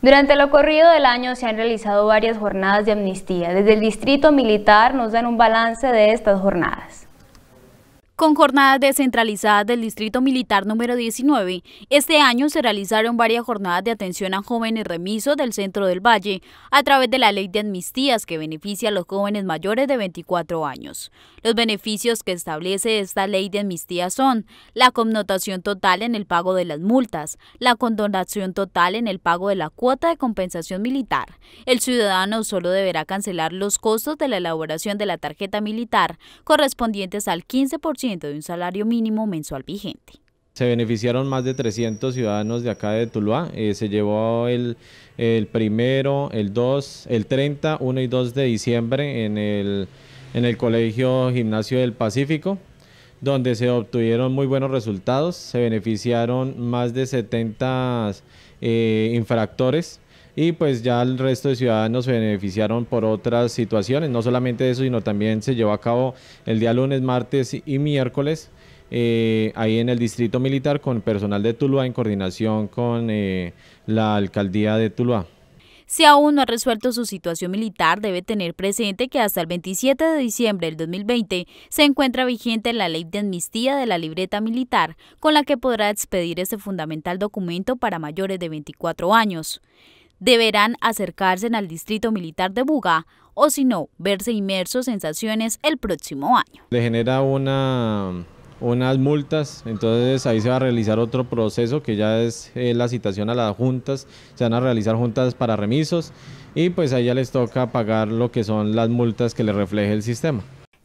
Durante lo corrido del año se han realizado varias jornadas de amnistía. Desde el Distrito Militar nos dan un balance de estas jornadas. Con jornadas descentralizadas del Distrito Militar número 19, este año se realizaron varias jornadas de atención a jóvenes remisos del centro del Valle a través de la ley de amnistías que beneficia a los jóvenes mayores de 24 años. Los beneficios que establece esta ley de amnistía son la connotación total en el pago de las multas, la condonación total en el pago de la cuota de compensación militar. El ciudadano solo deberá cancelar los costos de la elaboración de la tarjeta militar correspondientes al 15% de un salario mínimo mensual vigente. Se beneficiaron más de 300 ciudadanos de acá de Tuluá. Eh, se llevó el, el, primero, el 2, el 30, 1 y 2 de diciembre en el, Colegio Gimnasio del Pacífico, donde se obtuvieron muy buenos resultados. Se beneficiaron más de 70 eh, infractores y pues ya el resto de ciudadanos se beneficiaron por otras situaciones, no solamente eso, sino también se llevó a cabo el día lunes, martes y miércoles. Eh, ahí en el distrito militar con personal de Tuluá en coordinación con eh, la alcaldía de Tuluá. Si aún no ha resuelto su situación militar, debe tener presente que hasta el 27 de diciembre del 2020 se encuentra vigente la ley de amnistía de la libreta militar, con la que podrá expedir ese fundamental documento para mayores de 24 años deberán acercarse al distrito militar de Buga o si no, verse inmersos en sanciones el próximo año. Le genera unas multas, entonces ahí se va a realizar otro proceso que ya es eh, la citación a las juntas, se van a realizar juntas para remisos y pues ahí ya les toca pagar lo que son las multas que le refleje el sistema.